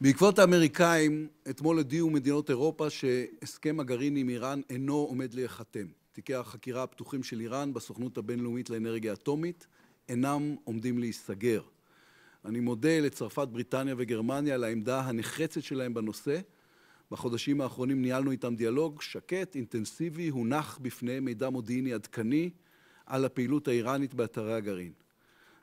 בעקבות האמריקאים, אתמול הודיעו מדינות אירופה שהסכם הגרעין עם איראן אינו עומד להיחתם. תיקי החקירה הפתוחים של איראן בסוכנות הבינלאומית לאנרגיה אטומית אינם עומדים להיסגר. אני מודה לצרפת, בריטניה וגרמניה על העמדה הנחרצת שלהם בנושא. בחודשים האחרונים ניהלנו איתם דיאלוג שקט, אינטנסיבי, הונח בפניהם מידע מודיעיני עדכני על הפעילות האיראנית באתרי הגרעין.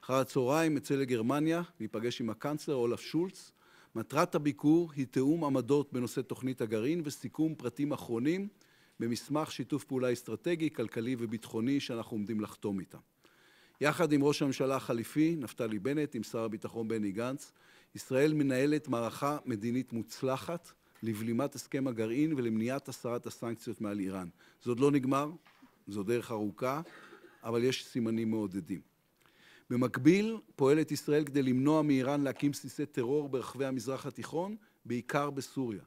אחר הצהריים אצא לגרמניה ניפגש עם הקאנצלר אולף שולץ מטרת הביקור היא תיאום עמדות בנושא תוכנית הגרעין וסיכום פרטים אחרונים במסמך שיתוף פעולה אסטרטגי, כלכלי וביטחוני שאנחנו עומדים לחתום איתם. יחד עם ראש הממשלה החליפי, נפתלי בנט, עם שר הביטחון בני גנץ, ישראל מנהלת מערכה מדינית מוצלחת לבלימת הסכם הגרעין ולמניעת הסרת הסנקציות מעל איראן. זה עוד לא נגמר, זו דרך ארוכה, אבל יש סימנים מעודדים. במקביל, פועלת ישראל כדי למנוע מאיראן להקים בסיסי טרור ברחבי המזרח התיכון, בעיקר בסוריה.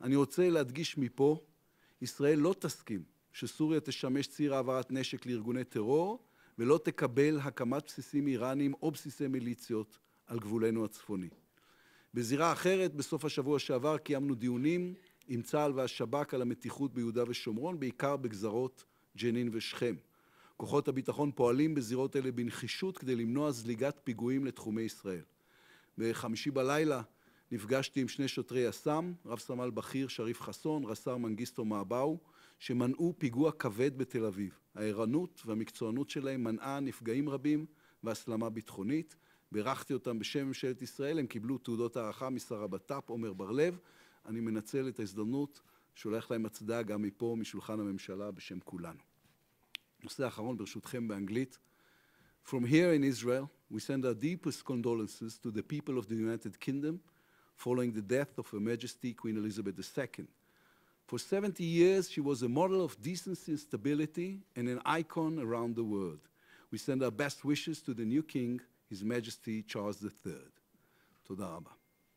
אני רוצה להדגיש מפה, ישראל לא תסכים שסוריה תשמש ציר העברת נשק לארגוני טרור, ולא תקבל הקמת בסיסים איראניים או בסיסי מיליציות על גבולנו הצפוני. בזירה אחרת, בסוף השבוע שעבר קיימנו דיונים עם צה"ל והשב"כ על המתיחות ביהודה ושומרון, בעיקר בגזרות ג'נין ושכם. כוחות הביטחון פועלים בזירות אלה בנחישות כדי למנוע זליגת פיגועים לתחומי ישראל. בחמישי בלילה נפגשתי עם שני שוטרי יס"מ, רב סמל בכיר שריף חסון, רס"ר מנגיסטו מאבאו, שמנעו פיגוע כבד בתל אביב. הערנות והמקצוענות שלהם מנעה נפגעים רבים והסלמה ביטחונית. בירכתי אותם בשם ממשלת ישראל, הם קיבלו תעודות הערכה משר הבט"פ עמר בר-לב. אני מנצל את ההזדמנות, שולח להם הצדעה גם מפה, משולחן הממשלה, בשם כולנו. נושא אחרון, ברשותכם, באנגלית. From here in Israel, we send our deepest condolences to the people of the United Kingdom following the death of Her Majesty Queen Elizabeth II. For 70 years, she was a model of decency and stability and an icon around the world. We send our best wishes to the new king, His Majesty Charles III. Toda רבה.